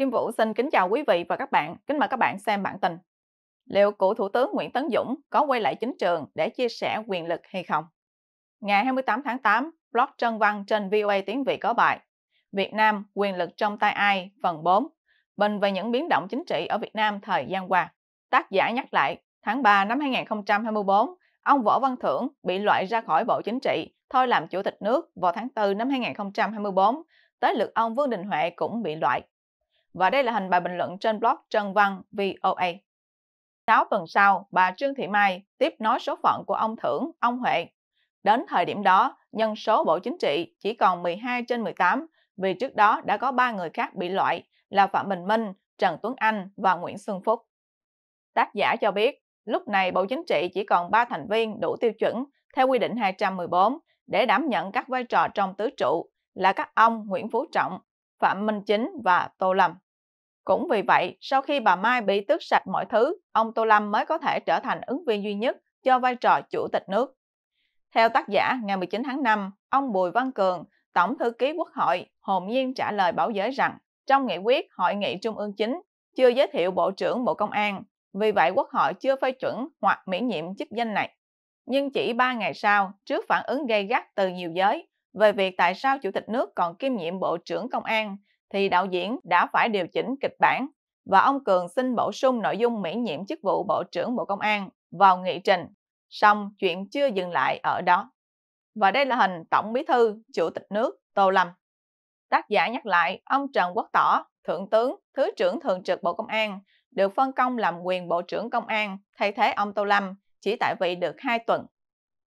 Kim Vũ xin kính chào quý vị và các bạn. Kính mời các bạn xem bản tin. Liệu cựu Thủ tướng Nguyễn Tấn Dũng có quay lại chính trường để chia sẻ quyền lực hay không? Ngày 28 tháng 8, blog Trân Văn trên VOA tiếng Việt có bài Việt Nam quyền lực trong tay ai phần 4 Bình về những biến động chính trị ở Việt Nam thời gian qua. Tác giả nhắc lại, tháng 3 năm 2024, ông Võ Văn Thưởng bị loại ra khỏi Bộ Chính trị, thôi làm Chủ tịch nước vào tháng 4 năm 2024, tới lượt ông Vương Đình Huệ cũng bị loại và đây là hình bài bình luận trên blog Trần Văn VOA. 6 tuần sau, bà Trương Thị Mai tiếp nói số phận của ông Thưởng, ông Huệ. Đến thời điểm đó, nhân số Bộ Chính trị chỉ còn 12 trên 18 vì trước đó đã có 3 người khác bị loại là Phạm Bình Minh, Trần Tuấn Anh và Nguyễn Xuân Phúc. Tác giả cho biết, lúc này Bộ Chính trị chỉ còn 3 thành viên đủ tiêu chuẩn theo quy định 214 để đảm nhận các vai trò trong tứ trụ là các ông Nguyễn Phú Trọng, Phạm Minh Chính và Tô Lâm. Cũng vì vậy, sau khi bà Mai bị tước sạch mọi thứ, ông Tô Lâm mới có thể trở thành ứng viên duy nhất cho vai trò chủ tịch nước. Theo tác giả, ngày 19 tháng 5, ông Bùi Văn Cường, Tổng thư ký Quốc hội, hồn nhiên trả lời báo giới rằng trong nghị quyết Hội nghị Trung ương chính chưa giới thiệu Bộ trưởng Bộ Công an, vì vậy Quốc hội chưa phê chuẩn hoặc miễn nhiệm chức danh này. Nhưng chỉ 3 ngày sau, trước phản ứng gây gắt từ nhiều giới về việc tại sao Chủ tịch nước còn kiêm nhiệm Bộ trưởng Công an thì đạo diễn đã phải điều chỉnh kịch bản và ông Cường xin bổ sung nội dung miễn nhiệm chức vụ Bộ trưởng Bộ Công an vào nghị trình. xong chuyện chưa dừng lại ở đó. Và đây là hình Tổng Bí thư, Chủ tịch nước Tô Lâm. Tác giả nhắc lại, ông Trần Quốc Tỏ, Thượng tướng, Thứ trưởng Thường trực Bộ Công an, được phân công làm quyền Bộ trưởng Công an thay thế ông Tô Lâm chỉ tại vị được 2 tuần.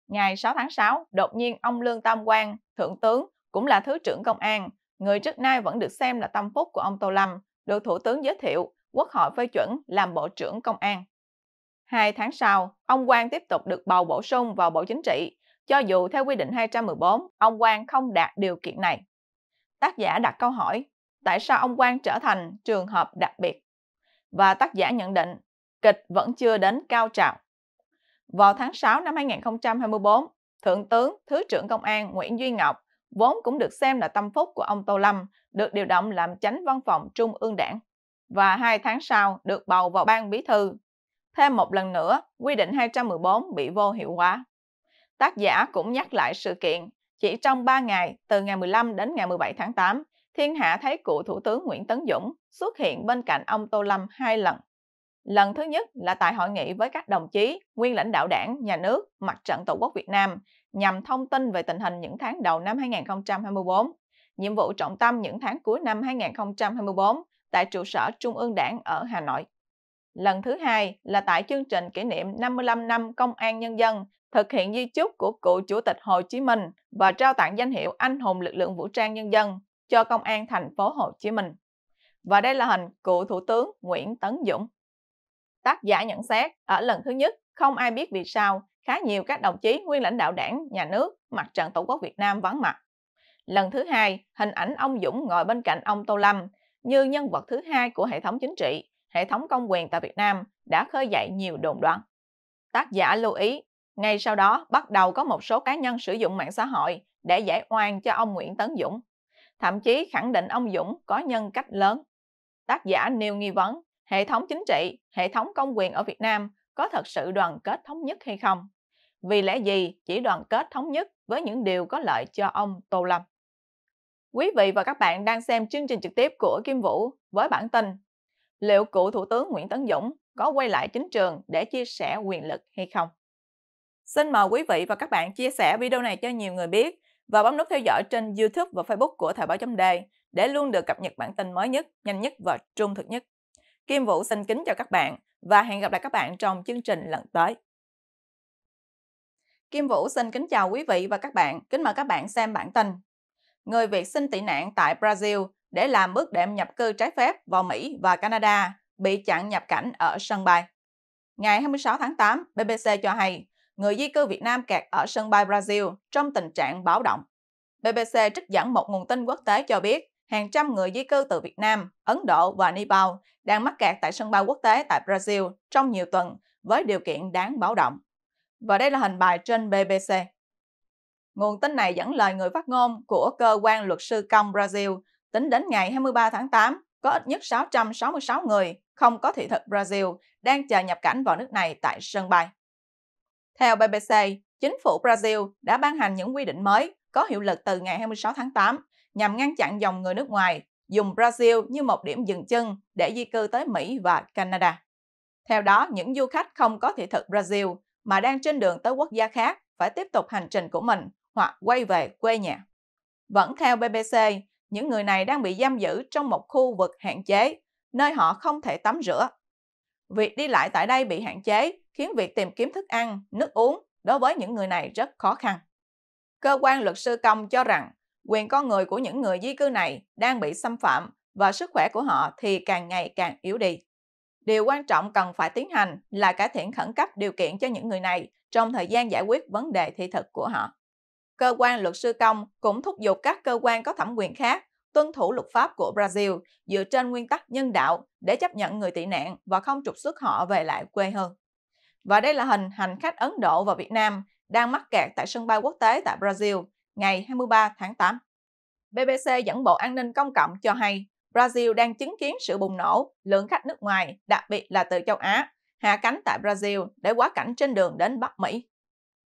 Ngày 6 tháng 6, đột nhiên ông Lương Tam Quang, Thượng tướng, cũng là Thứ trưởng Công an, người trước nay vẫn được xem là tâm phúc của ông Tô Lâm, được Thủ tướng giới thiệu, Quốc hội phê chuẩn làm Bộ trưởng Công an. Hai tháng sau, ông Quang tiếp tục được bầu bổ sung vào Bộ Chính trị, cho dù theo quy định 214, ông Quang không đạt điều kiện này. Tác giả đặt câu hỏi, tại sao ông Quang trở thành trường hợp đặc biệt? Và tác giả nhận định, kịch vẫn chưa đến cao trào. Vào tháng 6 năm 2024, Thượng tướng Thứ trưởng Công an Nguyễn Duy Ngọc vốn cũng được xem là tâm phúc của ông Tô Lâm, được điều động làm chánh văn phòng Trung ương đảng và hai tháng sau được bầu vào ban bí thư. Thêm một lần nữa, quy định 214 bị vô hiệu hóa. Tác giả cũng nhắc lại sự kiện, chỉ trong 3 ngày, từ ngày 15 đến ngày 17 tháng 8, thiên hạ thấy cựu Thủ tướng Nguyễn Tấn Dũng xuất hiện bên cạnh ông Tô Lâm hai lần. Lần thứ nhất là tại hội nghị với các đồng chí, nguyên lãnh đạo đảng, nhà nước, mặt trận Tổ quốc Việt Nam nhằm thông tin về tình hình những tháng đầu năm 2024, nhiệm vụ trọng tâm những tháng cuối năm 2024 tại trụ sở Trung ương Đảng ở Hà Nội. Lần thứ hai là tại chương trình kỷ niệm 55 năm Công an Nhân dân thực hiện di chúc của cựu Chủ tịch Hồ Chí Minh và trao tặng danh hiệu Anh hùng lực lượng vũ trang nhân dân cho Công an thành phố Hồ Chí Minh. Và đây là hình cựu Thủ tướng Nguyễn Tấn Dũng. Tác giả nhận xét, ở lần thứ nhất, không ai biết vì sao, khá nhiều các đồng chí nguyên lãnh đạo đảng, nhà nước, mặt trận Tổ quốc Việt Nam vắng mặt. Lần thứ hai, hình ảnh ông Dũng ngồi bên cạnh ông Tô Lâm như nhân vật thứ hai của hệ thống chính trị, hệ thống công quyền tại Việt Nam đã khơi dậy nhiều đồn đoán. Tác giả lưu ý, ngay sau đó bắt đầu có một số cá nhân sử dụng mạng xã hội để giải oan cho ông Nguyễn Tấn Dũng, thậm chí khẳng định ông Dũng có nhân cách lớn. Tác giả nêu nghi vấn hệ thống chính trị, hệ thống công quyền ở Việt Nam có thật sự đoàn kết thống nhất hay không? Vì lẽ gì chỉ đoàn kết thống nhất với những điều có lợi cho ông Tô Lâm? Quý vị và các bạn đang xem chương trình trực tiếp của Kim Vũ với bản tin Liệu cựu Thủ tướng Nguyễn Tấn Dũng có quay lại chính trường để chia sẻ quyền lực hay không? Xin mời quý vị và các bạn chia sẻ video này cho nhiều người biết và bấm nút theo dõi trên YouTube và Facebook của Thời báo chấm đề để luôn được cập nhật bản tin mới nhất, nhanh nhất và trung thực nhất. Kim Vũ xin kính chào các bạn và hẹn gặp lại các bạn trong chương trình lần tới. Kim Vũ xin kính chào quý vị và các bạn, kính mời các bạn xem bản tin. Người Việt xin tị nạn tại Brazil để làm bước đệm nhập cư trái phép vào Mỹ và Canada bị chặn nhập cảnh ở sân bay. Ngày 26 tháng 8, BBC cho hay người di cư Việt Nam kẹt ở sân bay Brazil trong tình trạng báo động. BBC trích dẫn một nguồn tin quốc tế cho biết hàng trăm người di cư từ Việt Nam, Ấn Độ và Nepal đang mắc kẹt tại sân bay quốc tế tại Brazil trong nhiều tuần với điều kiện đáng báo động. Và đây là hình bài trên BBC. Nguồn tin này dẫn lời người phát ngôn của cơ quan luật sư công Brazil tính đến ngày 23 tháng 8 có ít nhất 666 người không có thị thực Brazil đang chờ nhập cảnh vào nước này tại sân bay. Theo BBC, chính phủ Brazil đã ban hành những quy định mới có hiệu lực từ ngày 26 tháng 8 nhằm ngăn chặn dòng người nước ngoài dùng Brazil như một điểm dừng chân để di cư tới Mỹ và Canada. Theo đó, những du khách không có thị thực Brazil mà đang trên đường tới quốc gia khác phải tiếp tục hành trình của mình hoặc quay về quê nhà. Vẫn theo BBC, những người này đang bị giam giữ trong một khu vực hạn chế, nơi họ không thể tắm rửa. Việc đi lại tại đây bị hạn chế khiến việc tìm kiếm thức ăn, nước uống đối với những người này rất khó khăn. Cơ quan luật sư công cho rằng quyền con người của những người di cư này đang bị xâm phạm và sức khỏe của họ thì càng ngày càng yếu đi. Điều quan trọng cần phải tiến hành là cải thiện khẩn cấp điều kiện cho những người này trong thời gian giải quyết vấn đề thị thực của họ. Cơ quan luật sư công cũng thúc giục các cơ quan có thẩm quyền khác tuân thủ luật pháp của Brazil dựa trên nguyên tắc nhân đạo để chấp nhận người tị nạn và không trục xuất họ về lại quê hương. Và đây là hình hành khách Ấn Độ và Việt Nam đang mắc kẹt tại sân bay quốc tế tại Brazil ngày 23 tháng 8. BBC dẫn Bộ An ninh Công cộng cho hay Brazil đang chứng kiến sự bùng nổ lượng khách nước ngoài, đặc biệt là từ châu Á, hạ cánh tại Brazil để quá cảnh trên đường đến Bắc Mỹ.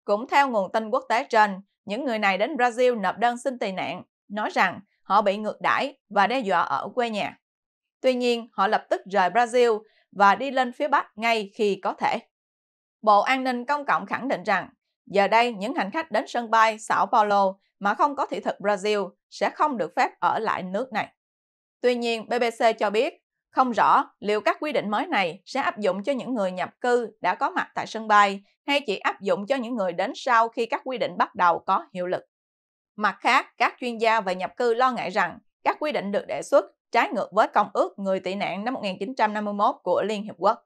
Cũng theo nguồn tin quốc tế trên, những người này đến Brazil nộp đơn xin tị nạn, nói rằng họ bị ngược đãi và đe dọa ở quê nhà. Tuy nhiên, họ lập tức rời Brazil và đi lên phía Bắc ngay khi có thể. Bộ An ninh Công cộng khẳng định rằng Giờ đây, những hành khách đến sân bay Sao Paulo mà không có thị thực Brazil sẽ không được phép ở lại nước này. Tuy nhiên, BBC cho biết không rõ liệu các quy định mới này sẽ áp dụng cho những người nhập cư đã có mặt tại sân bay hay chỉ áp dụng cho những người đến sau khi các quy định bắt đầu có hiệu lực. Mặt khác, các chuyên gia về nhập cư lo ngại rằng các quy định được đề xuất trái ngược với Công ước Người tị nạn năm 1951 của Liên Hiệp Quốc.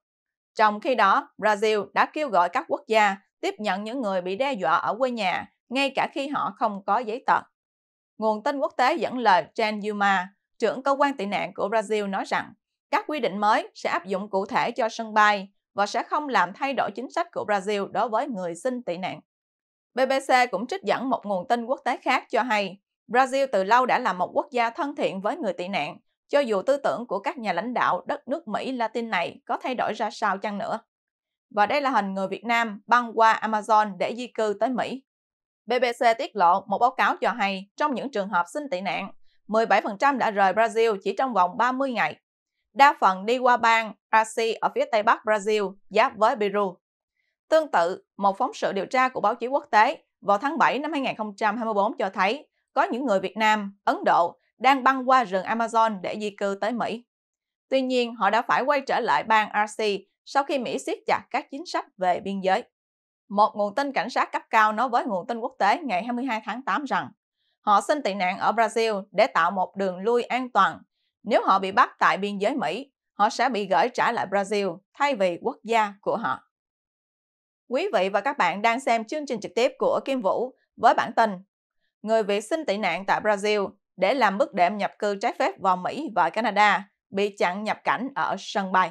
Trong khi đó, Brazil đã kêu gọi các quốc gia tiếp nhận những người bị đe dọa ở quê nhà, ngay cả khi họ không có giấy tờ. Nguồn tin quốc tế dẫn lời Jan Yuma, trưởng cơ quan tị nạn của Brazil nói rằng các quy định mới sẽ áp dụng cụ thể cho sân bay và sẽ không làm thay đổi chính sách của Brazil đối với người xin tị nạn. BBC cũng trích dẫn một nguồn tin quốc tế khác cho hay Brazil từ lâu đã là một quốc gia thân thiện với người tị nạn, cho dù tư tưởng của các nhà lãnh đạo đất nước Mỹ Latin này có thay đổi ra sao chăng nữa và đây là hình người Việt Nam băng qua Amazon để di cư tới Mỹ. BBC tiết lộ một báo cáo cho hay trong những trường hợp xin tị nạn, 17% đã rời Brazil chỉ trong vòng 30 ngày. Đa phần đi qua bang Arce ở phía tây bắc Brazil, giáp với Peru. Tương tự, một phóng sự điều tra của báo chí quốc tế vào tháng 7 năm 2024 cho thấy có những người Việt Nam, Ấn Độ đang băng qua rừng Amazon để di cư tới Mỹ. Tuy nhiên, họ đã phải quay trở lại bang RC sau khi Mỹ siết chặt các chính sách về biên giới. Một nguồn tin cảnh sát cấp cao nói với nguồn tin quốc tế ngày 22 tháng 8 rằng họ xin tị nạn ở Brazil để tạo một đường lui an toàn. Nếu họ bị bắt tại biên giới Mỹ, họ sẽ bị gửi trả lại Brazil thay vì quốc gia của họ. Quý vị và các bạn đang xem chương trình trực tiếp của Kim Vũ với bản tin Người Việt xin tị nạn tại Brazil để làm bước đệm nhập cư trái phép vào Mỹ và Canada bị chặn nhập cảnh ở sân bay.